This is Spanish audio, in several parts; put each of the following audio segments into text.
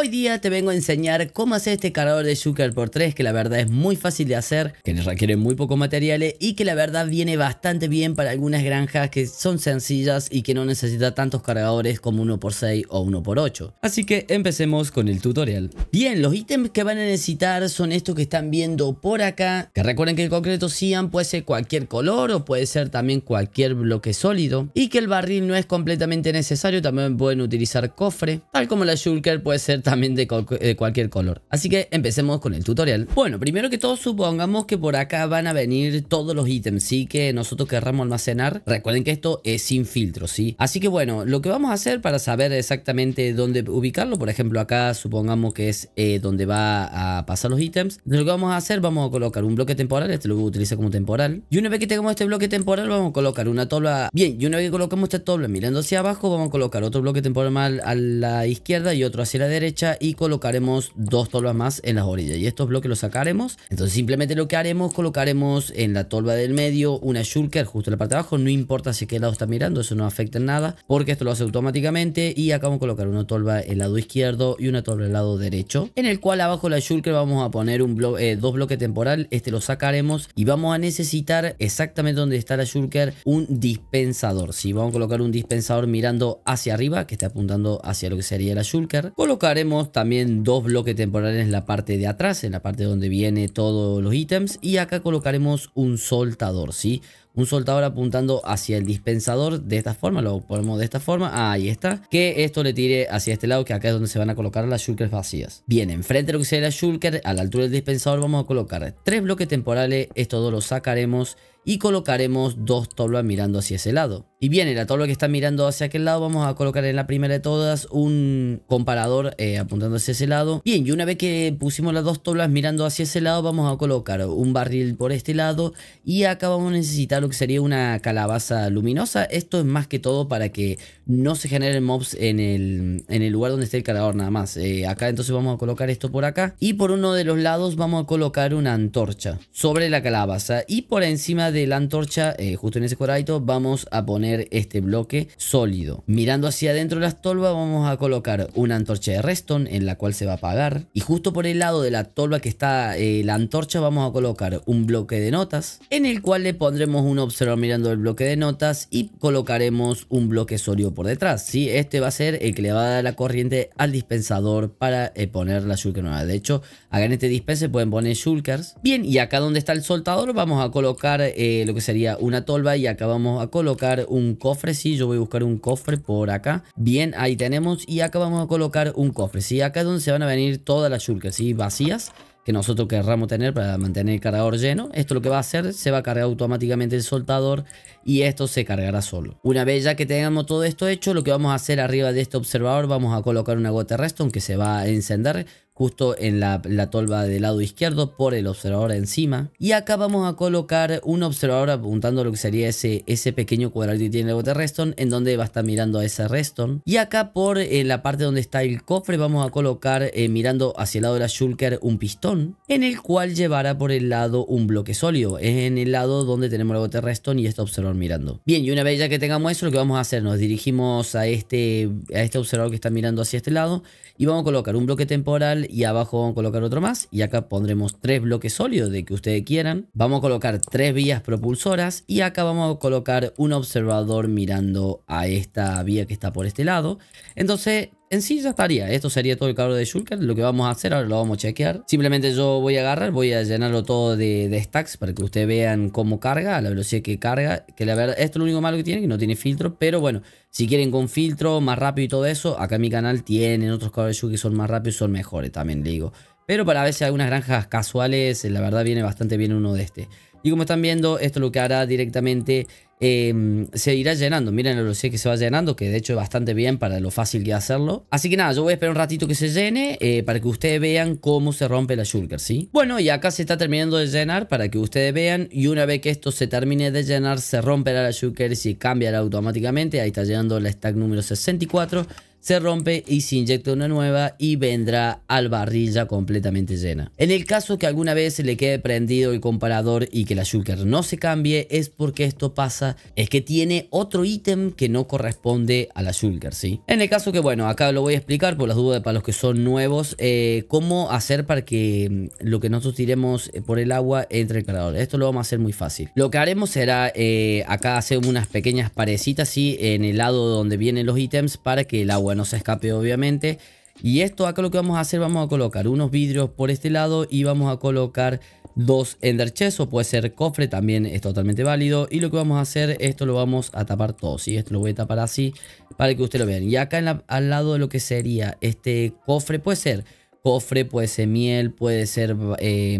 Hoy día te vengo a enseñar cómo hacer este cargador de Shulker por 3 que la verdad es muy fácil de hacer, que requiere muy pocos materiales y que la verdad viene bastante bien para algunas granjas que son sencillas y que no necesita tantos cargadores como 1x6 o 1x8. Así que empecemos con el tutorial. Bien, los ítems que van a necesitar son estos que están viendo por acá, que recuerden que el concreto Sian puede ser cualquier color o puede ser también cualquier bloque sólido y que el barril no es completamente necesario, también pueden utilizar cofre, tal como la Shulker puede ser también de, eh, cualquier color. Así que empecemos con el tutorial. Bueno, primero que todo supongamos que por acá van a venir todos los ítems, ¿sí? Que nosotros querramos almacenar. Recuerden que esto es sin filtro, ¿sí? Así que bueno, lo que vamos a hacer para saber exactamente dónde ubicarlo, por ejemplo acá supongamos que es eh, donde va a pasar los ítems. lo que vamos a hacer, vamos a colocar un bloque temporal, este lo utilizar como temporal. Y una vez que tengamos este bloque temporal, vamos a colocar una tabla. Bien, y una vez que colocamos esta tabla mirando hacia abajo, vamos a colocar otro bloque temporal a la izquierda y otro hacia la derecha y colocaremos dos tolvas más en las orillas. Y estos bloques los sacaremos. Entonces simplemente lo que haremos, colocaremos en la tolva del medio una shulker justo en la parte de abajo. No importa hacia qué lado está mirando, eso no afecta en nada porque esto lo hace automáticamente. Y acá vamos colocar una tolva el lado izquierdo y una tolva el lado derecho. En el cual abajo la shulker vamos a poner un eh, dos bloques temporal. Este lo sacaremos y vamos a necesitar exactamente donde está la shulker un dispensador. Si vamos a colocar un dispensador mirando hacia arriba que está apuntando hacia lo que sería la shulker. Colocar también dos bloques temporales en la parte de atrás, en la parte donde viene todos los ítems. Y acá colocaremos un soltador, ¿sí? Un soltador apuntando hacia el dispensador de esta forma, lo ponemos de esta forma, ahí está. Que esto le tire hacia este lado, que acá es donde se van a colocar las shulkers vacías. Bien, enfrente de lo que sea la shulker, a la altura del dispensador vamos a colocar tres bloques temporales, esto dos los sacaremos y colocaremos dos toblas mirando hacia ese lado. Y bien, en la tabla que está mirando hacia aquel lado vamos a colocar en la primera de todas un comparador eh, apuntando hacia ese lado. Bien, y una vez que pusimos las dos toblas mirando hacia ese lado vamos a colocar un barril por este lado y acá vamos a necesitar lo que sería una calabaza luminosa. Esto es más que todo para que no se generen mobs en el, en el lugar donde esté el cargador nada más. Eh, acá entonces vamos a colocar esto por acá y por uno de los lados vamos a colocar una antorcha sobre la calabaza y por encima de la antorcha, eh, justo en ese cuadradito, vamos a poner este bloque sólido. Mirando hacia adentro de la tolva vamos a colocar una antorcha de redstone en la cual se va a apagar. Y justo por el lado de la tolva que está eh, la antorcha vamos a colocar un bloque de notas en el cual le pondremos un observador mirando el bloque de notas y colocaremos un bloque sólido por detrás. ¿sí? Este va a ser el que le va a dar la corriente al dispensador para eh, poner la shulker nueva. De hecho, acá en este dispense pueden poner shulkers. Bien, y acá donde está el soltador vamos a colocar eh, lo que sería una tolva y acá vamos a colocar un cofre, sí, yo voy a buscar un cofre por acá. Bien, ahí tenemos y acá vamos a colocar un cofre, sí, acá es donde se van a venir todas las shulkers, y vacías que nosotros querramos tener para mantener el cargador lleno. Esto lo que va a hacer, se va a cargar automáticamente el soltador y esto se cargará solo. Una vez ya que tengamos todo esto hecho, lo que vamos a hacer arriba de este observador, vamos a colocar una gota resto que se va a encender justo en la, la, tolva del lado izquierdo por el observador encima. Y acá vamos a colocar un observador apuntando lo que sería ese, ese pequeño cuadrado... que tiene el bote redstone... en donde va a estar mirando a ese Reston. Y acá por eh, la parte donde está el cofre vamos a colocar eh, mirando hacia el lado de la Shulker un pistón, en el cual llevará por el lado un bloque sólido. Es en el lado donde tenemos el bote redstone... y este observador mirando. Bien, y una vez ya que tengamos eso, lo que vamos a hacer, nos dirigimos a este, a este observador que está mirando hacia este lado y vamos a colocar un bloque temporal y abajo vamos a colocar otro más y acá pondremos tres bloques sólidos de que ustedes quieran. Vamos a colocar tres vías propulsoras y acá vamos a colocar un observador mirando a esta vía que está por este lado. Entonces en sí ya estaría, esto sería todo el cabrón de Shulker, lo que vamos a hacer, ahora lo vamos a chequear. Simplemente yo voy a agarrar, voy a llenarlo todo de, stacks para que ustedes vean cómo carga, la velocidad que carga, que la verdad, esto es lo único malo que tiene, que no tiene filtro, pero bueno, si quieren con filtro, más rápido y todo eso, acá en mi canal tienen otros cabros de Shulker que son más rápidos y son mejores también, digo. Pero para veces algunas granjas casuales, la verdad viene bastante bien uno de este. Y como están viendo, esto lo que hará directamente em, se irá llenando. Miren la velocidad que se va llenando, que de hecho es bastante bien para lo fácil que hacerlo. Así que nada, yo voy a esperar un ratito que se llene eh, para que ustedes vean cómo se rompe la shulker, ¿sí? Bueno, y acá se está terminando de llenar para que ustedes vean. Y una vez que esto se termine de llenar, se romperá la shulker y cambiará automáticamente. Ahí está llenando la stack número 64 se rompe y se inyecta una nueva y vendrá al barril ya completamente llena. En el caso que alguna vez le quede prendido el comparador y que la shulker no se cambie es porque esto pasa, es que tiene otro ítem que no corresponde a la shulker, ¿sí? En el caso que, bueno, acá lo voy a explicar por las dudas para los que son nuevos, eh, cómo hacer para que mm, lo que nosotros tiremos eh, por el agua entre el cargador. Esto lo vamos a hacer muy fácil. Lo que haremos será, eh, acá hacer unas pequeñas parecitas, ¿sí? En el lado donde vienen los ítems para que el agua no se escape obviamente. Y esto acá lo que vamos a hacer, vamos a colocar unos vidrios por este lado y vamos a colocar dos ender o puede ser cofre, también es totalmente válido. Y lo que vamos a hacer, esto lo vamos a tapar todo, Y Esto lo voy a tapar así para que ustedes lo vean. Y acá al lado de lo que sería este cofre, puede ser cofre, puede ser miel, puede ser eh,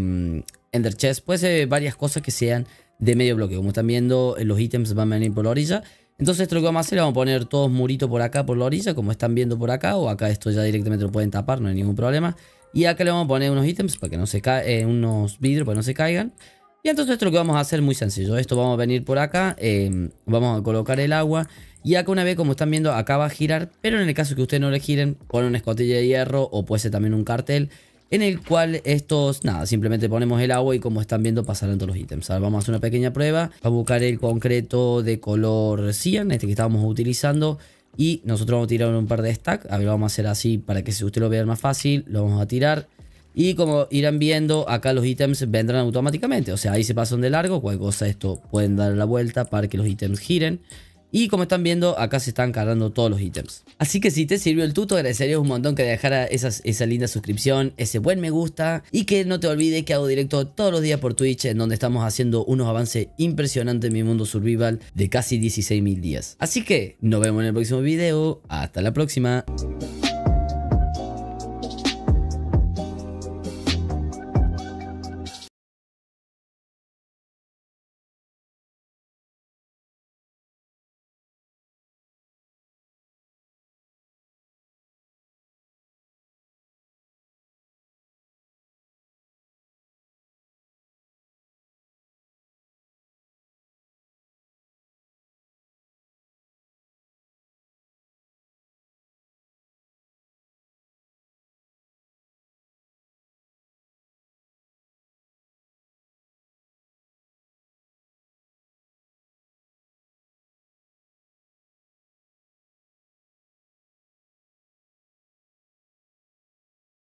ender puede ser varias cosas que sean de medio bloque. Como están viendo, los ítems van a venir por la orilla. Entonces esto lo que vamos a hacer, vamos a poner todos muritos por acá, por la orilla, como están viendo por acá, o acá esto ya directamente lo pueden tapar, no hay ningún problema. Y acá le vamos a poner unos ítems para que no se caen eh, unos vidrios para que no se caigan. Y entonces esto lo que vamos a hacer muy sencillo. Esto vamos a venir por acá, em, vamos a colocar el agua. Y acá una vez, como están viendo, acá va a girar, pero en el caso que ustedes no le giren, ponen una escotilla de hierro o puede ser también un cartel en el cual estos, nada, simplemente ponemos el agua y como están viendo pasarán todos los ítems. Ahora vamos a hacer una pequeña prueba, a buscar el concreto de color cian, este que estábamos utilizando, y nosotros vamos a tirar un par de stack, a ver, lo vamos a hacer así para que si usted lo vea más fácil, lo vamos a tirar. Y como irán viendo, acá los ítems vendrán automáticamente, o sea, ahí se pasan de largo, cualquier cosa esto pueden dar la vuelta para que los ítems giren. Y como están viendo, acá se están cargando todos los ítems. Así que si te sirvió el tuto, agradecería un montón que dejara esa linda suscripción, ese buen me gusta. Y que no te olvides que hago directo todos los días por Twitch, en donde estamos haciendo unos avances impresionantes en mi mundo survival de casi 16.000 días. Así que nos vemos en el próximo video. Hasta la próxima.